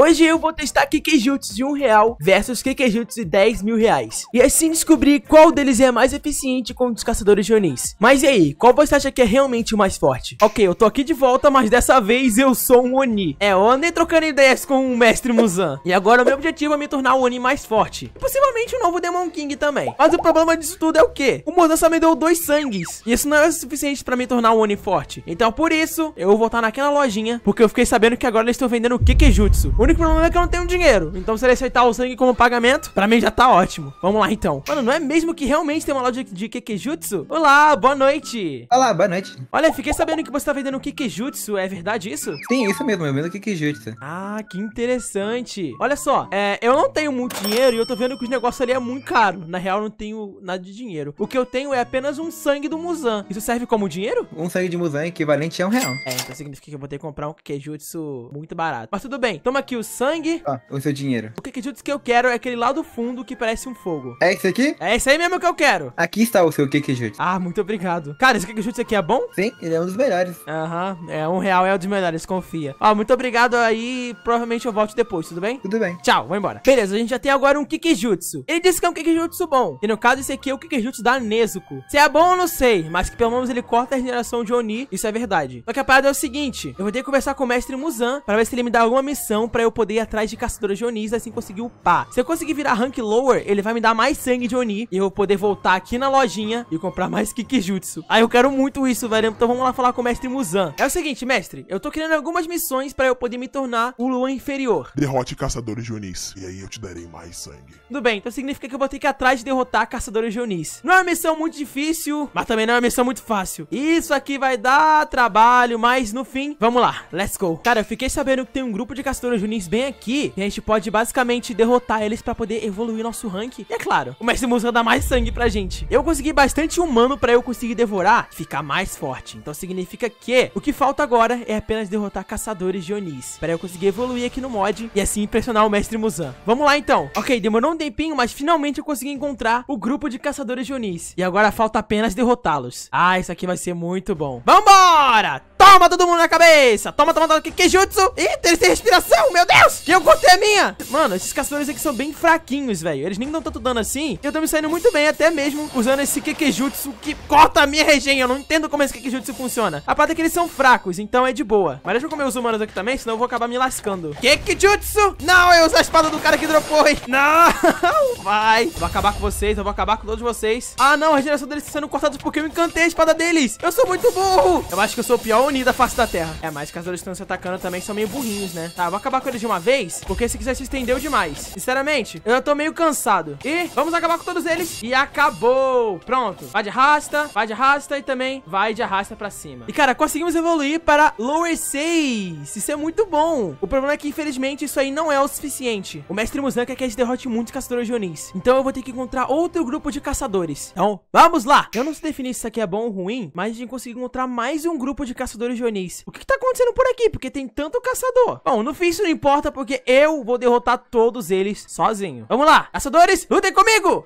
Hoje eu vou testar Kikijutsu de 1 real versus Kikijutsu de 10 mil reais. E assim descobrir qual deles é mais eficiente contra os caçadores de onis. Mas e aí, qual você acha que é realmente o mais forte? Ok, eu tô aqui de volta, mas dessa vez eu sou um Oni. É, eu andei trocando ideias com o Mestre Musan. E agora o meu objetivo é me tornar o Oni mais forte. E possivelmente o um novo Demon King também. Mas o problema disso tudo é o quê? O Musan só me deu dois sangues. E isso não é o suficiente pra me tornar um Oni forte. Então por isso, eu vou voltar naquela lojinha, porque eu fiquei sabendo que agora eles estão vendendo Kikijutsu. O único problema é que eu não tenho dinheiro. Então se ele aceitar o sangue como pagamento, pra mim já tá ótimo. Vamos lá então. Mano, não é mesmo que realmente tem uma loja de Kekejutsu? Olá, boa noite. Olá, boa noite. Olha, fiquei sabendo que você tá vendendo Kekejutsu, é verdade isso? Sim, isso mesmo, eu vendo Kekejutsu. Ah, que interessante. Olha só, é, eu não tenho muito dinheiro e eu tô vendo que os negócios ali é muito caro. Na real, não tenho nada de dinheiro. O que eu tenho é apenas um sangue do Muzan. Isso serve como dinheiro? Um sangue de Muzan equivalente a um real. É, então significa que eu vou ter que comprar um Kekejutsu muito barato. Mas tudo bem, toma aqui pediu sangue. Ah, o seu dinheiro. O que disse que eu quero é aquele lá do fundo que parece um fogo. É esse aqui? É esse aí mesmo que eu quero. Aqui está o seu Kikiju. Ah, muito obrigado. Cara, esse Kikiju aqui é bom? Sim, ele é um dos melhores. Aham, é um real, é um dos melhores, confia. Ó, muito obrigado aí. Provavelmente eu volto depois, tudo bem? Tudo bem. Tchau, vamos embora. Beleza, a gente já tem agora um Kikijutsu. Ele disse que é um Kikijutsu bom. E no caso, esse aqui é o Kikijutsu da Nezuko. Se é bom, eu não sei. Mas que pelo menos ele corta a regeneração de Oni. Isso é verdade. Só que a parada é o seguinte: eu vou ter que conversar com o mestre Muzan pra ver se ele me dá alguma missão pra eu eu poder ir atrás de caçadoras de Onis, assim conseguir upar. Se eu conseguir virar rank lower, ele vai me dar mais sangue de Oni e eu vou poder voltar aqui na lojinha e comprar mais Kikijutsu. Aí ah, eu quero muito isso, velho. Então vamos lá falar com o mestre Muzan. É o seguinte, mestre, eu tô criando algumas missões pra eu poder me tornar o Luan inferior. Derrote caçadores de Onis e aí eu te darei mais sangue. Tudo bem, então significa que eu vou ter que ir atrás de derrotar caçadores de Onis. Não é uma missão muito difícil, mas também não é uma missão muito fácil. Isso aqui vai dar trabalho, mas no fim, vamos lá. Let's go. Cara, eu fiquei sabendo que tem um grupo de caçadores de Onis bem aqui. E a gente pode basicamente derrotar eles pra poder evoluir nosso rank. E é claro, o Mestre Musan dá mais sangue pra gente. Eu consegui bastante humano pra eu conseguir devorar e ficar mais forte. Então significa que o que falta agora é apenas derrotar caçadores de Onis. Pra eu conseguir evoluir aqui no mod e assim impressionar o Mestre Musan. Vamos lá então. Ok, demorou um tempinho, mas finalmente eu consegui encontrar o grupo de caçadores de Onis. E agora falta apenas derrotá-los. Ah, isso aqui vai ser muito bom. Vambora! Toma todo mundo na cabeça! Toma, toma, toma. Que, que jutsu! Ih, terceira respiração, meu Deus! Que eu cortei a minha! Mano, esses caçadores aqui são bem fraquinhos, velho. Eles nem dão tanto dano assim. Eu tô me saindo muito bem, até mesmo usando esse Kekejutsu que corta a minha regenha. Eu não entendo como esse Kekejutsu funciona. A parte é que eles são fracos, então é de boa. Mas deixa eu comer os humanos aqui também, senão eu vou acabar me lascando. Kekejutsu! Não, eu uso a espada do cara que dropou, hein? Não! Vai! Vou acabar com vocês, eu vou acabar com todos vocês. Ah, não, a regeneração deles tá sendo cortada porque eu encantei a espada deles. Eu sou muito burro! Eu acho que eu sou o pior unido da face da terra. É, mas os caçadores que estão se atacando também são meio burrinhos, né? Tá, vou acabar com com eles de uma vez, porque se quiser se estendeu demais. Sinceramente, eu já tô meio cansado. E vamos acabar com todos eles. E acabou. Pronto. Vai de arrasta, vai de arrasta e também vai de arrasta pra cima. E, cara, conseguimos evoluir para Lower 6. Isso é muito bom. O problema é que, infelizmente, isso aí não é o suficiente. O Mestre Muzan quer que a gente derrote muitos caçadores de Onis. Então eu vou ter que encontrar outro grupo de caçadores. Então, vamos lá. Eu não sei definir se isso aqui é bom ou ruim, mas a gente conseguiu encontrar mais um grupo de caçadores de Onis. O que, que tá acontecendo por aqui? Porque tem tanto caçador. Bom, não fiz isso nem importa, porque eu vou derrotar todos eles sozinho. Vamos lá, caçadores, lutem comigo!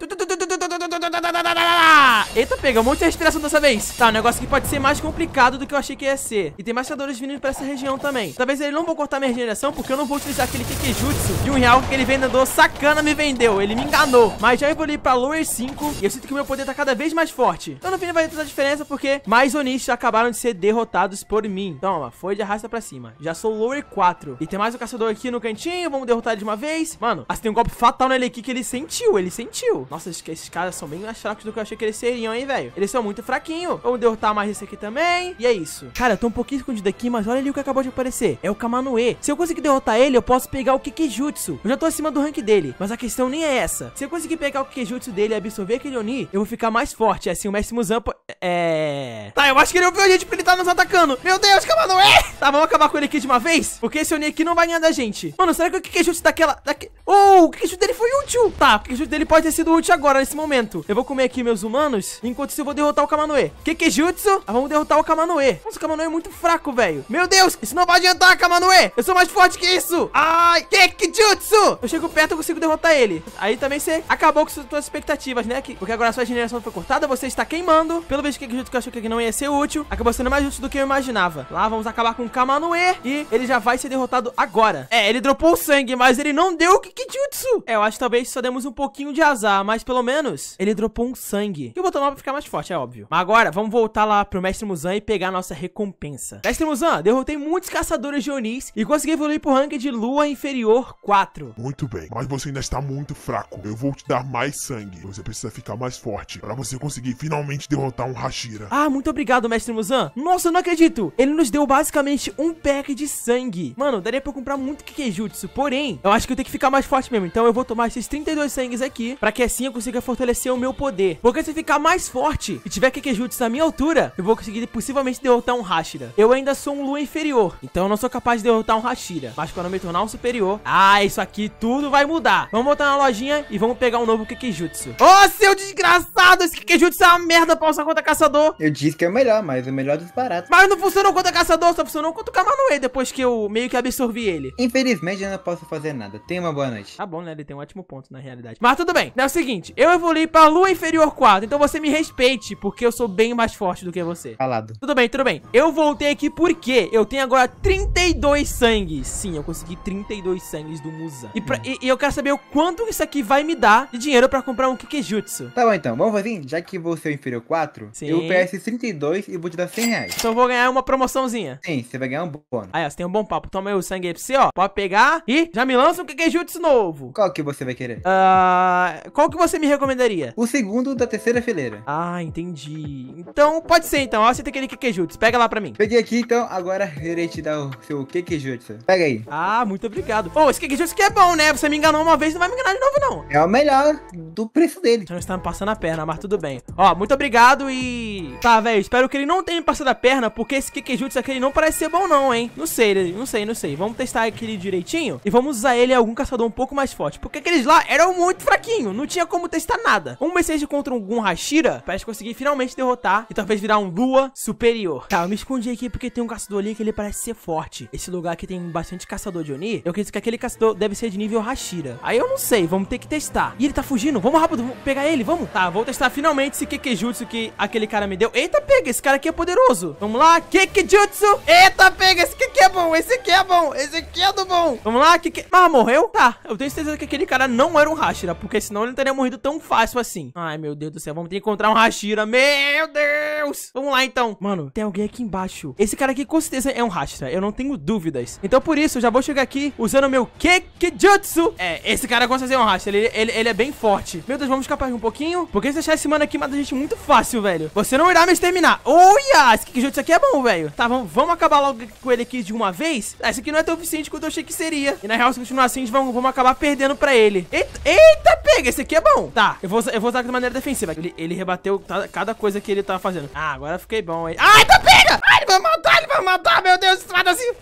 Eita, pega! um monte de respiração dessa vez. Tá, o um negócio que pode ser mais complicado do que eu achei que ia ser. E tem mais caçadores vindo pra essa região também. Talvez ele não vou cortar minha regeneração, porque eu não vou utilizar aquele Kekijutsu de um real que aquele vendedor sacana me vendeu. Ele me enganou. Mas já evolui pra Lower 5 e eu sinto que o meu poder tá cada vez mais forte. Então no fim não vai ter tanta diferença, porque mais Onistas acabaram de ser derrotados por mim. Toma, foi de arrasta pra cima. Já sou Lower 4. E tem mais um caçador aqui no cantinho, vamos derrotar ele de uma vez. Mano, assim, tem um golpe fatal nele aqui que ele sentiu, ele sentiu. Nossa, esses, esses caras são bem mais fracos do que eu achei que eles seriam, hein, velho? Eles são muito fraquinhos. Vamos derrotar mais esse aqui também. E é isso. Cara, eu tô um pouquinho escondido aqui, mas olha ali o que acabou de aparecer. É o Kamanue. Se eu conseguir derrotar ele, eu posso pegar o Kikijutsu. Eu já tô acima do rank dele, mas a questão nem é essa. Se eu conseguir pegar o Kikijutsu dele e absorver aquele Oni, eu vou ficar mais forte. É assim, o Mestre Muzan... É, é... Tá, eu acho que ele ouviu a gente porque ele tá nos atacando. Meu Deus, Kamanue! Tá, vamos acabar com ele aqui de uma vez? Porque esse Oni aqui não vai ganhar da gente. Mano, será que o Kikijutsu daquela... Daque... Oh, o Kikijutsu dele foi útil. Tá, o Kikijutsu dele pode ter sido útil agora, nesse momento. Eu vou comer aqui meus humanos. Enquanto isso, eu vou derrotar o Kamanoe. Kikijutsu, ah, vamos derrotar o Kamanoe. Nossa, o Kamanoe é muito fraco, velho. Meu Deus, isso não vai adiantar, Kamanoe. Eu sou mais forte que isso. Ai, Kikijutsu. Eu chego perto, eu consigo derrotar ele. Aí também você acabou com suas expectativas, né? Porque agora a sua geração foi cortada, você está queimando. Pelo visto, o Kikijutsu que achou que não ia ser útil, acabou sendo mais útil do que eu imaginava. Lá, vamos acabar com o Kamanoe e ele já vai ser derrotado agora. É, ele dropou o sangue, mas ele não deu o Kikijutsu. É, eu acho que talvez só demos um pouquinho de azar, mas pelo menos ele dropou um sangue. E o botão nova ficar mais forte, é óbvio. Mas agora, vamos voltar lá pro Mestre Muzan e pegar nossa recompensa. Mestre Muzan, derrotei muitos caçadores de Onis e consegui evoluir pro rank de Lua Inferior 4. Muito bem, mas você ainda está muito fraco. Eu vou te dar mais sangue. Você precisa ficar mais forte para você conseguir finalmente derrotar um Hashira. Ah, muito obrigado, Mestre Muzan. Nossa, eu não acredito. Ele nos deu basicamente um pack de sangue. Mano, daria pra comprar muito muito Kikijutsu. Porém, eu acho que eu tenho que ficar mais forte mesmo. Então eu vou tomar esses 32 sangues aqui, pra que assim eu consiga fortalecer o meu poder. Porque se eu ficar mais forte e tiver Kikijutsu na minha altura, eu vou conseguir possivelmente derrotar um Hashira. Eu ainda sou um Lua inferior, então eu não sou capaz de derrotar um Hashira. Mas quando eu me tornar um superior, ah, isso aqui tudo vai mudar. Vamos voltar na lojinha e vamos pegar um novo Kikijutsu. Ô, oh, seu desgraçado, esse Kikijutsu é uma merda pra usar contra caçador. Eu disse que é o melhor, mas é o melhor dos Mas não funcionou contra caçador, só funcionou contra o Kamanoe depois que eu meio que absorvi ele. Infelizmente eu não posso fazer nada. Tenha uma boa noite. Tá bom, né? Ele tem um ótimo ponto na realidade. Mas tudo bem. É o seguinte, eu evolui pra lua inferior 4, então você me respeite, porque eu sou bem mais forte do que você. Calado. Tudo bem, tudo bem. Eu voltei aqui porque eu tenho agora 32 sangues. Sim, eu consegui 32 sangues do Musa. E, pra, hum. e, e, eu quero saber o quanto isso aqui vai me dar de dinheiro pra comprar um Kikijutsu. Tá bom então, vamos fazer, assim? já que você é inferior 4, Sim. eu peço 32 e vou te dar 100 reais. Então eu vou ganhar uma promoçãozinha. Sim, você vai ganhar um bônus. Aí, ó, você tem um bom papo. Toma aí o sangue aí pra você, ó. Pode pegar e já me lança um Kekejutsu novo. Qual que você vai querer? Uh, qual que você me recomendaria? O segundo da terceira fileira. Ah, entendi. Então, pode ser então. Aceita tem aquele Kekejutsu. Pega lá pra mim. Peguei aqui, então. Agora irei é te dar o seu Kekejutsu. Pega aí. Ah, muito obrigado. Pô, oh, esse Kekejutsu que é bom, né? Você me enganou uma vez, não vai me enganar de novo, não. É o melhor do preço dele. Você não está me passando a perna, mas tudo bem. Ó, muito obrigado e... Tá, velho, espero que ele não tenha me passado a perna, porque esse Kekejutsu aqui não parece ser bom não, hein? Não sei, não sei, não sei. Vamos testar aí aquele ele direitinho e vamos usar ele em algum caçador um pouco mais forte. Porque aqueles lá eram muito fraquinhos, não tinha como testar nada. Um Mercedes contra um Gun Hashira pra gente conseguir finalmente derrotar e talvez virar um Lua superior. Tá, eu me escondi aqui porque tem um caçador ali que ele parece ser forte. Esse lugar aqui tem bastante caçador de Oni. Eu acredito que aquele caçador deve ser de nível Hashira. Aí eu não sei, vamos ter que testar. E ele tá fugindo, vamos rápido, vamos pegar ele, vamos. Tá, vou testar finalmente esse Kekejutsu que aquele cara me deu. Eita, pega, esse cara aqui é poderoso. Vamos lá, Kekejutsu. Eita, pega, esse aqui é bom, esse aqui é bom, esse aqui achando bom. Vamos lá, que que... Ah, morreu? Tá, eu tenho certeza que aquele cara não era um Hashira, porque senão ele não teria morrido tão fácil assim. Ai, meu Deus do céu, vamos ter que encontrar um Hashira. Meu Deus! Vamos lá, então. Mano, tem alguém aqui embaixo. Esse cara aqui com certeza é um Hashira, eu não tenho dúvidas. Então, por isso, eu já vou chegar aqui usando o meu Kekijutsu. É, esse cara com certeza é um Hashira, ele, ele, ele é bem forte. Meu Deus, vamos escapar aqui um pouquinho, porque se deixar esse mano aqui mata a gente muito fácil, velho. Você não irá me exterminar. Olha, esse Kekijutsu aqui é bom, velho. Tá, vamos, vamos acabar logo com ele aqui de uma vez. Ah, esse aqui não é tão eficiente quanto eu achei que seria. E na real, se continuar assim, vamos, vamos acabar perdendo pra ele. Eita, eita, pega! Esse aqui é bom. Tá, eu vou, eu vou usar de maneira defensiva. Ele, ele rebateu cada coisa que ele tava tá fazendo. Ah, agora fiquei bom, hein? Ai, tá pega! Ai, ele vai matar, ele vai matar, meu Deus, estrada assim...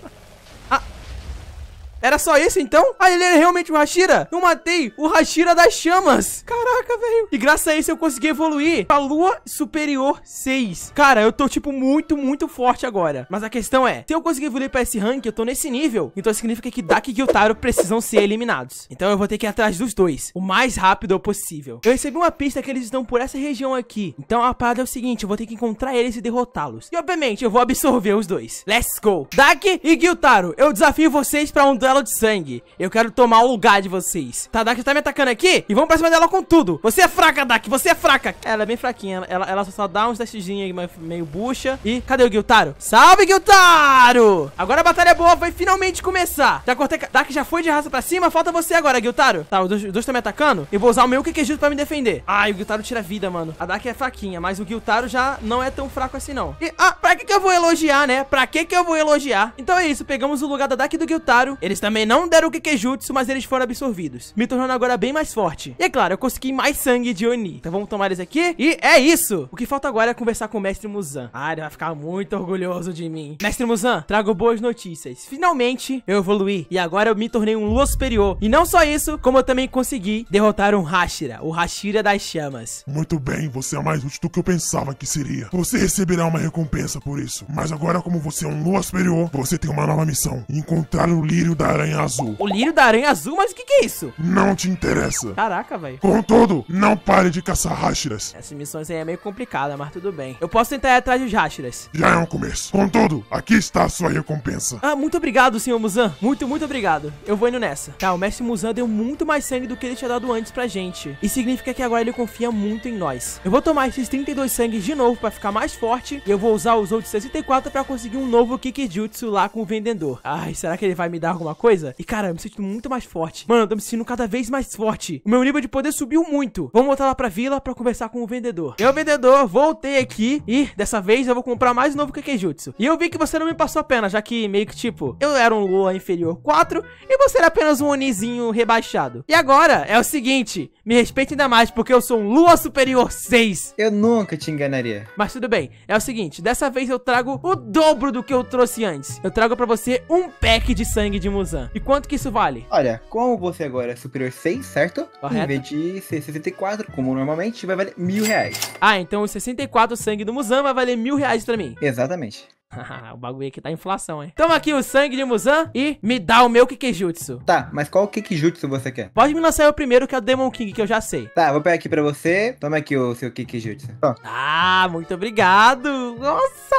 Era só isso, então? Ah, ele era é realmente o Hashira? Eu matei o Hashira das chamas. Caraca, velho. E graças a isso eu consegui evoluir pra lua superior 6. Cara, eu tô, tipo, muito, muito forte agora. Mas a questão é, se eu conseguir evoluir pra esse rank, eu tô nesse nível. Então significa que Dak e Gyutaro precisam ser eliminados. Então eu vou ter que ir atrás dos dois. O mais rápido possível. Eu recebi uma pista que eles estão por essa região aqui. Então a parada é o seguinte, eu vou ter que encontrar eles e derrotá-los. E obviamente eu vou absorver os dois. Let's go. Dak e Gyutaro, eu desafio vocês pra um duelo ela de sangue. Eu quero tomar o lugar de vocês. Tá, Dak tá me atacando aqui? E vamos pra cima dela com tudo. Você é fraca, Daki. Você é fraca. Ela é bem fraquinha. Ela, ela só dá uns testezinhos meio bucha. E cadê o Guiltaro? Salve, Guiltaro! Agora a batalha é boa vai finalmente começar. Já cortei... Daki já foi de raça pra cima. Falta você agora, Guiltaro. Tá, os dois, estão me atacando. Eu vou usar o meu Kekejutsu pra me defender. Ai, o Guiltaro tira vida, mano. A Daki é fraquinha, mas o Guiltaro já não é tão fraco assim, não. E, ah, pra que que eu vou elogiar, né? Pra que que eu vou elogiar? Então é isso. Pegamos o lugar da Daki e do Guiltaro. Eles também não deram o Kekejutsu, mas eles foram absorvidos, me tornando agora bem mais forte. E é claro, eu consegui mais sangue de Oni. Então vamos tomar eles aqui e é isso! O que falta agora é conversar com o Mestre Muzan. Ah, ele vai ficar muito orgulhoso de mim. Mestre Muzan, trago boas notícias. Finalmente eu evoluí e agora eu me tornei um Lua Superior. E não só isso, como eu também consegui derrotar um Hashira, o Hashira das Chamas. Muito bem, você é mais útil do que eu pensava que seria. Você receberá uma recompensa por isso. Mas agora, como você é um Lua Superior, você tem uma nova missão. Encontrar o lírio da aranha azul. O lírio da aranha azul? Mas o que, que é isso? Não te interessa. Caraca, velho. Contudo, não pare de caçar Hashiras. Essa missão aí é meio complicada, mas tudo bem. Eu posso tentar ir atrás dos Hashiras. Já é um começo. Contudo, aqui está a sua recompensa. Ah, muito obrigado, senhor Muzan. Muito, muito obrigado. Eu vou indo nessa. Tá, o mestre Muzan deu muito mais sangue do que ele tinha dado antes pra gente. E significa que agora ele confia muito em nós. Eu vou tomar esses 32 sangues de novo pra ficar mais forte. E eu vou usar os outros 64 pra conseguir um novo Kikijutsu lá com o vendedor. Ai, será que ele vai me dar alguma coisa? coisa. E, cara, eu me sinto muito mais forte. Mano, eu tô me sentindo cada vez mais forte. O meu nível de poder subiu muito. Vamos voltar lá pra vila pra conversar com o vendedor. Eu, vendedor, voltei aqui e dessa vez eu vou comprar mais um novo kekejutsu. E eu vi que você não me passou a pena, já que meio que, tipo, eu era um Lua inferior 4 e você era apenas um Onizinho rebaixado. E agora é o seguinte, me respeita ainda mais porque eu sou um Lua superior 6. Eu nunca te enganaria. Mas tudo bem, é o seguinte, dessa vez eu trago o dobro do que eu trouxe antes. Eu trago pra você um pack de sangue de museu. E quanto que isso vale? Olha, como você agora é superior 6, certo? Correto. Em vez de 64, como normalmente, vai valer mil reais. Ah, então os 64 sangue do Muzan vai valer mil reais pra mim. Exatamente. o bagulho aqui tá inflação, hein? Toma aqui o sangue de Muzan e me dá o meu Kikijutsu. Tá, mas qual Kikijutsu você quer? Pode me lançar o primeiro, que é o Demon King, que eu já sei. Tá, vou pegar aqui pra você. Toma aqui o seu Kikijutsu. Ah, muito obrigado. Nossa,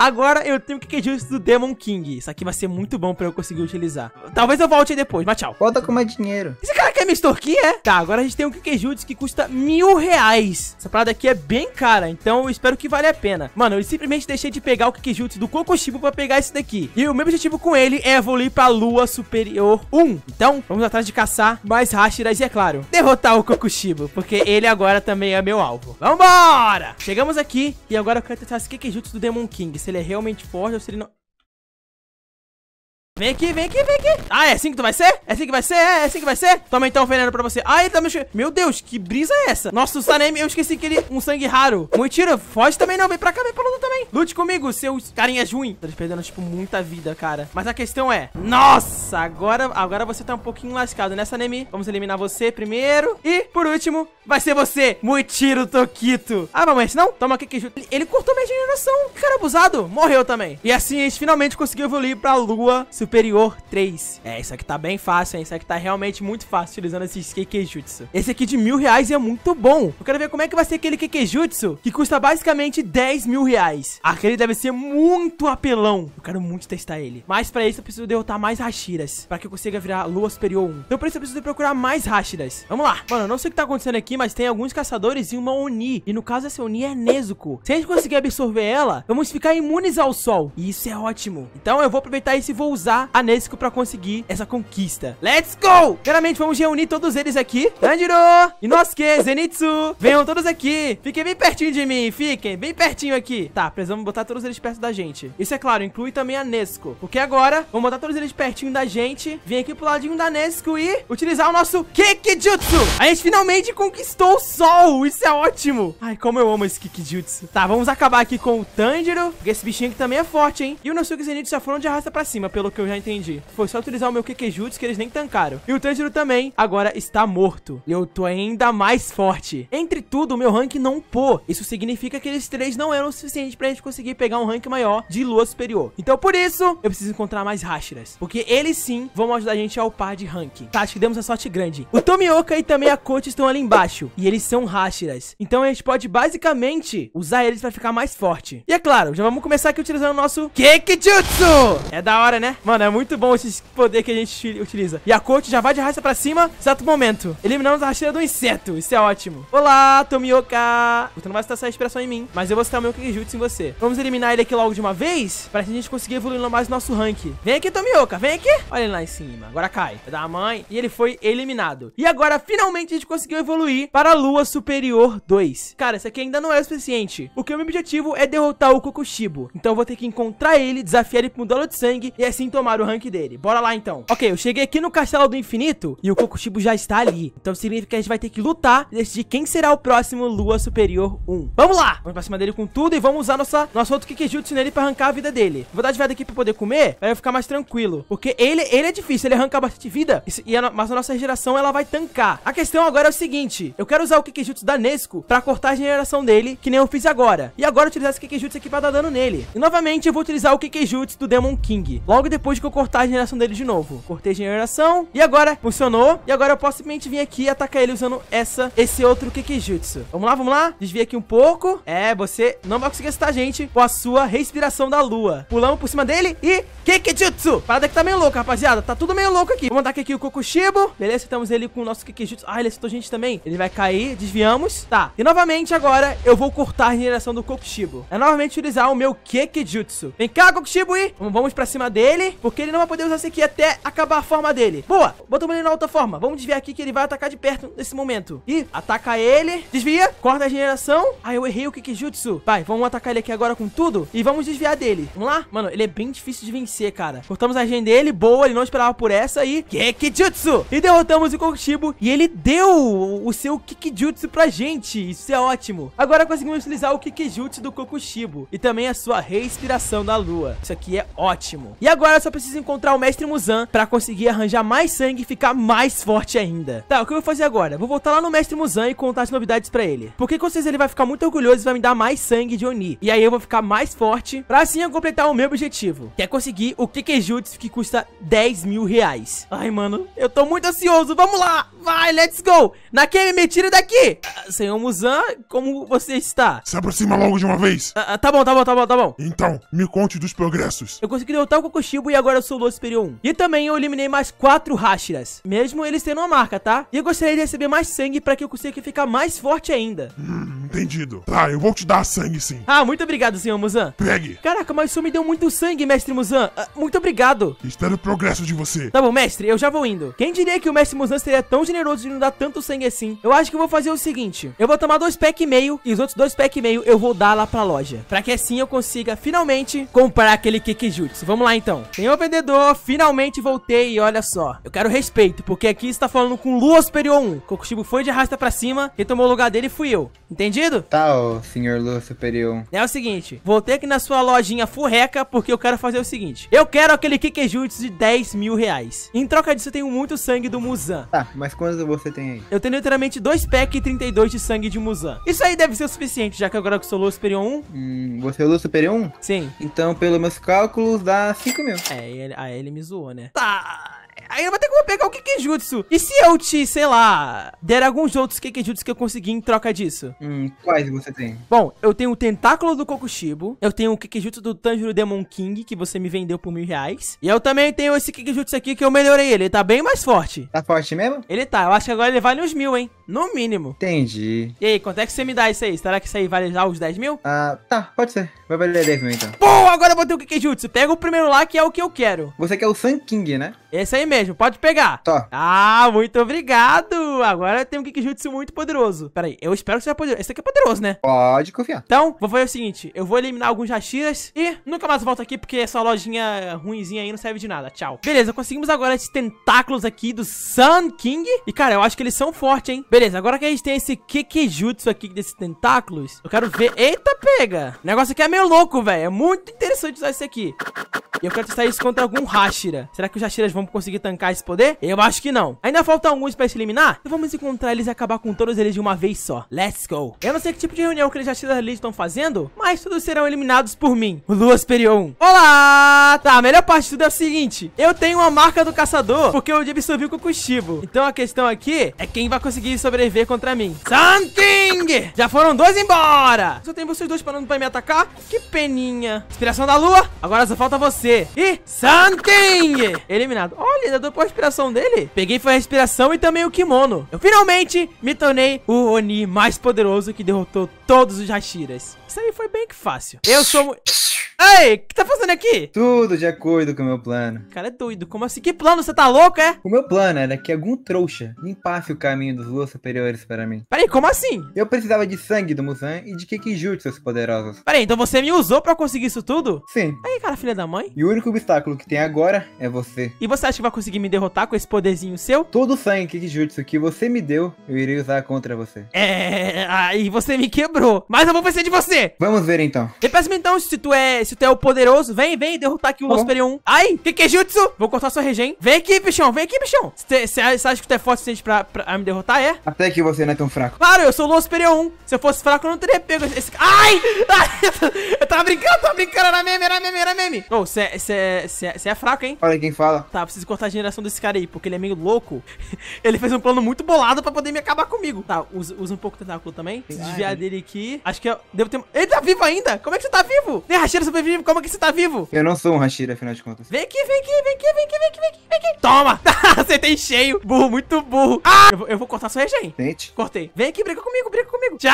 Agora eu tenho o queijuts do Demon King. Isso aqui vai ser muito bom pra eu conseguir utilizar. Talvez eu volte aí depois, mas tchau. Volta com mais dinheiro. Esse cara quer me extorquir, é? Tá, agora a gente tem um queijuts que custa mil reais. Essa parada aqui é bem cara, então eu espero que valha a pena. Mano, eu simplesmente deixei de pegar o queijuts do Kokoshibo pra pegar esse daqui. E o meu objetivo com ele é evoluir pra Lua Superior 1. Então, vamos atrás de caçar mais Hashiras e, é claro, derrotar o Kokoshibo, porque ele agora também é meu alvo. Vambora! Chegamos aqui e agora eu quero testar esse Kikijutsu do Demon King. Você se ele é realmente forte ou se ele não. Vem aqui, vem aqui, vem aqui. Ah, é assim que tu vai ser? É assim que vai ser? É, é assim que vai ser? Toma então o veneno pra você. Ah, ele tá mexendo. Meu Deus, que brisa é essa? Nossa, o Sanemi, eu esqueci que ele... Um sangue raro. Muito Foge também não. Vem pra cá, vem pra luta também. Lute comigo, seus carinhas ruins. Eles perdendo, tipo, muita vida, cara. Mas a questão é... Nossa, agora, agora você tá um pouquinho lascado, né, Sanemi? Vamos eliminar você primeiro. E, por último, vai ser você. mutiro Tokito. Toquito. Ah, mamãe, não? Toma aqui, que... Ele, ele cortou minha regeneração. Que cara abusado. Morreu também. E assim, a gente finalmente conseguiu evoluir pra lua. Super superior 3. É, isso aqui tá bem fácil, hein? Isso aqui tá realmente muito fácil utilizando esses Kekejutsu. Esse aqui de mil reais é muito bom. Eu quero ver como é que vai ser aquele Kekejutsu que custa basicamente 10 mil reais. Aquele deve ser muito apelão. Eu quero muito testar ele. Mas pra isso eu preciso derrotar mais Hashiras pra que eu consiga virar Lua Superior 1. Então pra isso eu preciso procurar mais Hashiras. Vamos lá. Mano, eu não sei o que tá acontecendo aqui, mas tem alguns caçadores e uma Oni. E no caso essa Oni é Nezuko. Se a gente conseguir absorver ela, vamos ficar imunes ao sol. E isso é ótimo. Então eu vou aproveitar isso e vou usar ajudar a Nesco pra conseguir essa conquista. Let's go! Claramente, vamos reunir todos eles aqui. Tanjiro, Inosuke, Zenitsu, venham todos aqui. Fiquem bem pertinho de mim, fiquem bem pertinho aqui. Tá, precisamos botar todos eles perto da gente. Isso é claro, inclui também a Nesco. Porque agora, vamos botar todos eles pertinho da gente, Vem aqui pro ladinho da Nesco e utilizar o nosso Kikijutsu. A gente finalmente conquistou o Sol, isso é ótimo. Ai, como eu amo esse Kikijutsu. Tá, vamos acabar aqui com o Tanjiro, porque esse bichinho aqui também é forte, hein? E o Nosuke e Zenitsu já foram de arrasta pra cima, pelo que eu já entendi. Foi só utilizar o meu Kekejutsu que eles nem tancaram. E o Tanjiro também agora está morto. Eu tô ainda mais forte. Entre tudo, o meu rank não pô. Isso significa que eles três não eram o suficiente pra gente conseguir pegar um rank maior de lua superior. Então por isso, eu preciso encontrar mais Hashiras. Porque eles sim vão ajudar a gente a upar de rank. Tá, acho que demos a sorte grande. O Tomioka e também a Kochi estão ali embaixo. E eles são Hashiras. Então a gente pode basicamente usar eles pra ficar mais forte. E é claro, já vamos começar aqui utilizando o nosso Kekijutsu. É da hora, né? Mano, é muito bom esse poder que a gente utiliza. E a coach já vai de raça pra cima, exato momento. Eliminamos a rasteira do inseto. Isso é ótimo. Olá, Tomioka. Você não vai citar essa inspiração em mim, mas eu vou citar o meu Kikijutsu em você. Vamos eliminar ele aqui logo de uma vez, pra gente conseguir evoluir mais o nosso rank. Vem aqui, Tomioka. Vem aqui. Olha ele lá em cima. Agora cai. É da mãe. E ele foi eliminado. E agora, finalmente, a gente conseguiu evoluir para a Lua Superior 2. Cara, isso aqui ainda não é o suficiente. O que é o meu objetivo é derrotar o Kokushibo. Então eu vou ter que encontrar ele, desafiar ele um duelo de sangue e assim tomar somar o rank dele. Bora lá, então. Ok, eu cheguei aqui no Castelo do Infinito e o Kokushibo já está ali. Então significa que a gente vai ter que lutar e decidir quem será o próximo Lua Superior 1. Vamos lá! Vamos pra cima dele com tudo e vamos usar nossa, nosso outro Kikijutsu nele pra arrancar a vida dele. Vou dar de vida aqui pra poder comer, aí eu ficar mais tranquilo. Porque ele, ele é difícil, ele arranca bastante vida, e a, mas a nossa regeneração ela vai tancar. A questão agora é o seguinte, eu quero usar o Kikijutsu da Nesco pra cortar a regeneração dele, que nem eu fiz agora. E agora utilizar esse Kikijutsu aqui pra dar dano nele. E novamente eu vou utilizar o Kikijutsu do Demon King. Logo depois depois que eu cortar a geração dele de novo. Cortei a geração. E agora funcionou. E agora eu posso simplesmente vir aqui e atacar ele usando essa, esse outro Kikijutsu. Vamos lá, vamos lá. Desvia aqui um pouco. É, você não vai conseguir acertar a gente com a sua respiração da lua. Pulamos por cima dele e Kikijutsu. Parada que tá meio louca, rapaziada. Tá tudo meio louco aqui. Vamos atacar aqui o Kokushibo. Beleza, estamos ele com o nosso Kikijutsu. Ah, ele acertou a gente também. Ele vai cair. Desviamos. Tá. E novamente agora eu vou cortar a geração do Kokushibo. É novamente utilizar o meu Kikijutsu. Vem cá, Kokushibo e vamos pra cima dele. Porque ele não vai poder usar aqui até acabar a forma dele. Boa! Botamos ele na outra forma. Vamos desviar aqui que ele vai atacar de perto nesse momento. E ataca ele. Desvia. Corta a geração. Ah, eu errei o Kikijutsu. Vai, vamos atacar ele aqui agora com tudo. E vamos desviar dele. Vamos lá? Mano, ele é bem difícil de vencer, cara. Cortamos a gen dele. Boa, ele não esperava por essa. E Kikijutsu! E derrotamos o Kokushibo. E ele deu o seu Kikijutsu pra gente. Isso é ótimo. Agora conseguimos utilizar o Kikijutsu do Kokushibo. E também a sua respiração da lua. Isso aqui é ótimo. E agora é só só preciso encontrar o Mestre Musan pra conseguir arranjar mais sangue e ficar mais forte ainda. Tá, o que eu vou fazer agora? Vou voltar lá no Mestre Musan e contar as novidades pra ele. Porque com certeza ele vai ficar muito orgulhoso e vai me dar mais sangue de Oni. E aí eu vou ficar mais forte pra assim eu completar o meu objetivo. Que é conseguir o Kikejutsu que custa 10 mil reais. Ai, mano, eu tô muito ansioso. Vamos lá! Vai, let's go! Naquele me tira daqui! senhor Muzan, como você está? Se aproxima logo de uma vez! Ah, ah tá bom, tá bom, tá bom, tá bom. Então, me conte dos progressos. Eu consegui derrotar o Kokoshibo e agora eu sou o Lua Superior 1. E também eu eliminei mais 4 Hashiras, mesmo eles tendo uma marca, tá? E eu gostaria de receber mais sangue pra que eu consiga ficar mais forte ainda. Hum, entendido. Tá, eu vou te dar sangue sim. Ah, muito obrigado, senhor Muzan. Pegue! Caraca, mas isso me deu muito sangue, mestre Muzan. Ah, muito obrigado. Espero o progresso de você. Tá bom, mestre, eu já vou indo. Quem diria que o mestre Muzan seria tão generoso de não dar tanto sangue assim, eu acho que eu vou fazer o seguinte. Eu vou tomar dois pack e meio e os outros dois pack e meio eu vou dar lá pra loja. Pra que assim eu consiga finalmente comprar aquele Kikijutsu. Vamos lá então. Senhor vendedor, finalmente voltei e olha só. Eu quero respeito, porque aqui está falando com Lua Superior 1. Kokushibo foi de arrasta pra cima, quem tomou o lugar dele fui eu. Entendido? Tá, o senhor Lua Superior 1. É o seguinte, voltei aqui na sua lojinha furreca porque eu quero fazer o seguinte. Eu quero aquele Kikijutsu de 10 mil reais. Em troca disso eu tenho muito sangue do Muzan. Tá, mas quantos você tem aí? Eu tenho literalmente 2 packs e 32 de sangue de Muzan. Isso aí deve ser o suficiente, já que agora eu sou Lua Superior 1. Hum, você é Lua Superior 1? Sim. Então, pelos meus cálculos, dá 5 mil. É, ele, aí ah, ele me zoou, né? Tá... Aí eu vai ter como pegar o Kikijutsu. E se eu te, sei lá, der alguns outros Kikijutsu que eu consegui em troca disso? Hum, quais você tem? Bom, eu tenho o Tentáculo do Kokushibo, eu tenho o Kikijutsu do Tanjiro Demon King, que você me vendeu por mil reais, e eu também tenho esse Kikijutsu aqui que eu melhorei ele, ele tá bem mais forte. Tá forte mesmo? Ele tá, eu acho que agora ele vale uns mil, hein? No mínimo. Entendi. E aí, quanto é que você me dá isso aí? Será que isso aí vale já os 10 mil? Ah, tá, pode ser. Vai valer 10 mil então. Bom, agora eu botei o Kikijutsu. Pega o primeiro lá, que é o que eu quero. Você quer o Sun King, né? Esse aí mesmo, pode pegar. Tá. Ah, muito obrigado. Agora tem um Kikijutsu muito poderoso. Pera aí, eu espero que seja poderoso. Esse aqui é poderoso, né? Pode confiar. Então, vou fazer o seguinte. Eu vou eliminar alguns Hashiras e nunca mais volto aqui porque essa lojinha ruimzinha aí não serve de nada. Tchau. Beleza, conseguimos agora esses tentáculos aqui do Sun King. E, cara, eu acho que eles são fortes, hein? Beleza, agora que a gente tem esse Kikijutsu aqui desses tentáculos, eu quero ver... Eita, pega! O negócio aqui é meio louco, velho. É muito interessante usar esse aqui. E eu quero testar isso contra algum Hashira. Será que os Hashiras vão vamos conseguir tancar esse poder? Eu acho que não. Ainda faltam alguns pra se eliminar? Então vamos encontrar eles e acabar com todos eles de uma vez só. Let's go. Eu não sei que tipo de reunião que eles já ali estão fazendo, mas todos serão eliminados por mim. Lua Superior 1. Olá! Tá, a melhor parte de tudo é o seguinte. Eu tenho uma marca do caçador, porque eu absorvi o combustível. Então a questão aqui é quem vai conseguir sobreviver contra mim. Something! Já foram dois embora! Só tem vocês dois parando pra me atacar? Que peninha. Inspiração da lua, agora só falta você. E Something! Eliminado. Olha, ainda dou a respiração dele. Peguei foi a respiração e também o kimono. Eu finalmente me tornei o Oni mais poderoso que derrotou todos os Hashiras. Isso aí foi bem que fácil. Eu sou... Ei, o que tá fazendo aqui? Tudo de acordo com o meu plano. Cara, é doido. Como assim? Que plano? Você tá louco, é? O meu plano era é que algum trouxa limpasse o caminho dos luas superiores para mim. Peraí, como assim? Eu precisava de sangue do Musan e de Kikijutsu, seus poderosos. Peraí, então você me usou pra conseguir isso tudo? Sim. Aí, cara, filha da mãe. E o único obstáculo que tem agora é você. E você você acha que vai conseguir me derrotar com esse poderzinho seu? Todo sangue Kikijutsu que você me deu, eu irei usar contra você. É, aí você me quebrou. Mas eu vou vencer de você. Vamos ver então. E me então, se tu é se tu é o poderoso, vem, vem derrotar aqui o Los tá 1. Ai, Kikijutsu, é vou cortar sua regen. Vem aqui, bichão, vem aqui, bichão. Você acha que tu é forte o suficiente pra, pra, me derrotar, é? Até que você não é tão fraco. Claro, eu sou o Los 1. Se eu fosse fraco, eu não teria pego esse... Ai! eu tava brincando, tava brincando, era meme, era meme, era meme. Ô, oh, você é, é fraco, hein? Olha quem fala. Tá, preciso cortar a geração desse cara aí, porque ele é meio louco. ele fez um plano muito bolado pra poder me acabar comigo. Tá, usa, usa um pouco o tentáculo também. Preciso desviar dele aqui. Acho que eu devo ter... Ele tá vivo ainda? Como é que você tá vivo? Né, Hashira é sobrevive, como é que você tá vivo? Eu não sou um Hashira, afinal de contas. Vem aqui, vem aqui, vem aqui, vem aqui, vem aqui, vem aqui. Toma! tem cheio. Burro, muito burro. Ah! Eu vou, eu vou cortar sua regen. Tente. Cortei. Vem aqui, briga comigo, briga comigo. Tchau!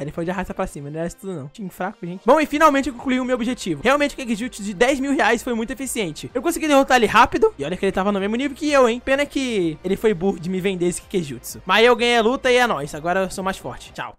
Ele foi de arrasta pra cima, não era isso tudo não. Tinha fraco, gente. Bom, e finalmente eu concluí o meu objetivo. Realmente o Kegijutsu de 10 mil reais foi muito eficiente. Eu consegui derrotar ele rápido. E olha que ele tava no mesmo nível que eu, hein. Pena que ele foi burro de me vender esse Kekijutsu. Mas eu ganhei a luta e é nóis. Agora eu sou mais forte. Tchau.